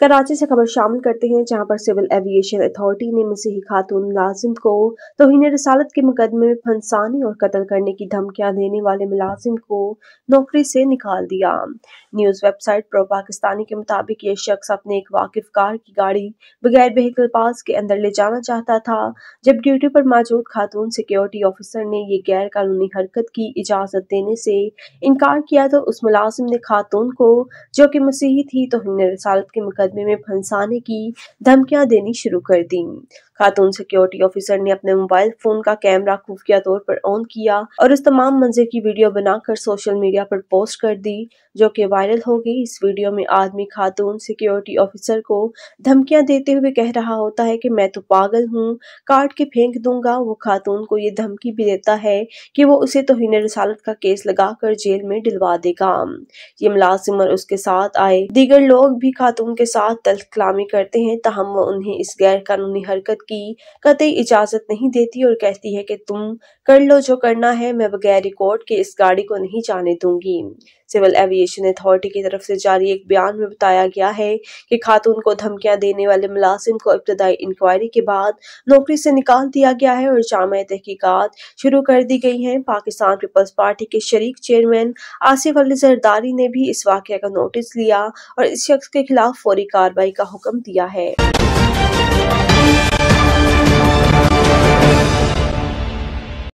कराची से खबर शामिल करते हैं जहां पर सिविल एविएशन अथॉरिटी ने मसीही खातून मुलाजिम को तोहन रसालत के मुकदमे में फंसाने और कत्ल करने की धमकियां देने वाले मुलाजिम को नौकरी से निकाल दिया न्यूज वेबसाइट प्रो पाकिस्तानी के मुताबिक ये शख्स अपने एक वाकिफ कार की गाड़ी बगैर व्हीकल पास के अंदर ले जाना चाहता था जब ड्यूटी पर मौजूद खातून सिक्योरिटी ऑफिसर ने ये गैर कानूनी हरकत की इजाजत देने से इनकार किया तो उस मुलाजिम ने खातून को जो कि मसीही थी तोहन रसालत के मुकदमे मुकदमे में फंसाने की धमकियां देनी शुरू कर दी खातून सिक्योरिटी ऑफिसर ने अपने मोबाइल फोन का कैमरा खुफिया तौर पर ऑन किया और उस तमाम मंजर की वीडियो बनाकर सोशल मीडिया पर पोस्ट कर दी जो कि वायरल हो गई इस वीडियो में आदमी खातून सिक्योरिटी ऑफिसर को धमकियां देते हुए कह रहा होता है कि मैं तो पागल हूँ काट के फेंक दूंगा वो खातून को ये धमकी भी देता है कि वो उसे तोहिन रसालत का केस लगाकर जेल में डिलवा देगा ये मुलाजिम और उसके साथ आए दीगर लोग भी खातून के साथ कलामी करते हैं तहम वो उन्हें इस गैर कानूनी हरकत की कतई इजाज़त नहीं देती और कहती है कि तुम कर लो जो करना है मैं बगैर रिकॉर्ड के इस गाड़ी को नहीं जाने दूंगी सिविल एविएशन अथॉरिटी की तरफ से जारी एक बयान में बताया गया है कि खातून को धमकियां देने वाले मुलाजिम को इब्तदाई इंक्वायरी के बाद नौकरी से निकाल दिया गया है और जाम तहकीकत शुरू कर दी गई है पाकिस्तान पीपल्स पार्टी के शरीक चेयरमैन आसिफ अली जरदारी ने भी इस वाक्य का नोटिस लिया और इस शख्स के खिलाफ फौरी कार्रवाई का हुक्म दिया है